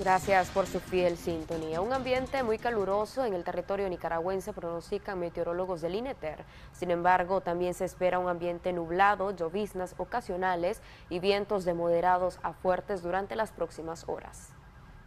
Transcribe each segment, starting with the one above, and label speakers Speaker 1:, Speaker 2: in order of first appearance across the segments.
Speaker 1: Gracias por su fiel sintonía. Un ambiente muy caluroso en el territorio nicaragüense pronostican meteorólogos del INETER. Sin embargo, también se espera un ambiente nublado, lloviznas ocasionales y vientos de moderados a fuertes durante las próximas horas.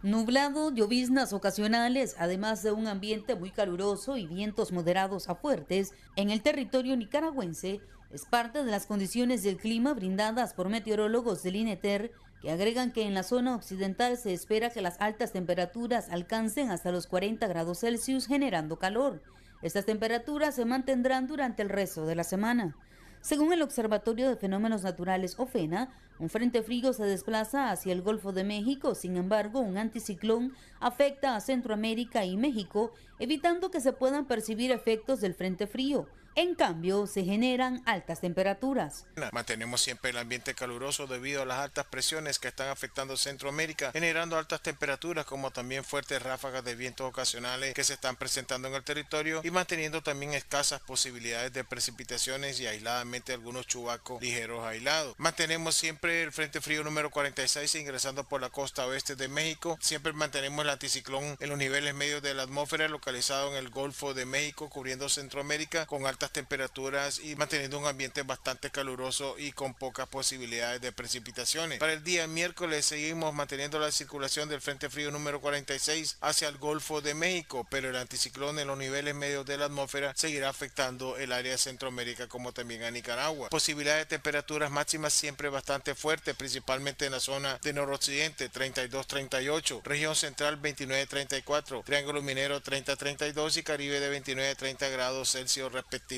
Speaker 2: Nublado, lloviznas ocasionales, además de un ambiente muy caluroso y vientos moderados a fuertes en el territorio nicaragüense, es parte de las condiciones del clima brindadas por meteorólogos del INETER que agregan que en la zona occidental se espera que las altas temperaturas alcancen hasta los 40 grados Celsius generando calor. Estas temperaturas se mantendrán durante el resto de la semana. Según el Observatorio de Fenómenos Naturales OFENA, un frente frío se desplaza hacia el Golfo de México, sin embargo, un anticiclón afecta a Centroamérica y México, evitando que se puedan percibir efectos del frente frío. En cambio, se generan altas temperaturas.
Speaker 3: Mantenemos siempre el ambiente caluroso debido a las altas presiones que están afectando Centroamérica, generando altas temperaturas como también fuertes ráfagas de vientos ocasionales que se están presentando en el territorio y manteniendo también escasas posibilidades de precipitaciones y aisladamente algunos chubacos ligeros aislados. Mantenemos siempre el Frente Frío número 46 ingresando por la costa oeste de México. Siempre mantenemos el anticiclón en los niveles medios de la atmósfera localizado en el Golfo de México cubriendo Centroamérica con altas temperaturas y manteniendo un ambiente bastante caluroso y con pocas posibilidades de precipitaciones. Para el día miércoles seguimos manteniendo la circulación del Frente Frío número 46 hacia el Golfo de México, pero el anticiclón en los niveles medios de la atmósfera seguirá afectando el área de Centroamérica como también a Nicaragua. posibilidades de temperaturas máximas siempre bastante fuertes, principalmente en la zona de noroccidente 32-38, región central 29-34, Triángulo Minero 30-32 y Caribe de 29-30 grados Celsius respectivamente.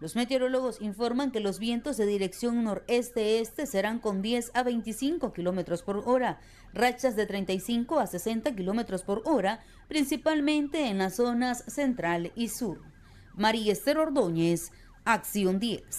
Speaker 2: Los meteorólogos informan que los vientos de dirección noreste-este serán con 10 a 25 kilómetros por hora, rachas de 35 a 60 kilómetros por hora, principalmente en las zonas central y sur. María Esther Ordóñez, Acción 10.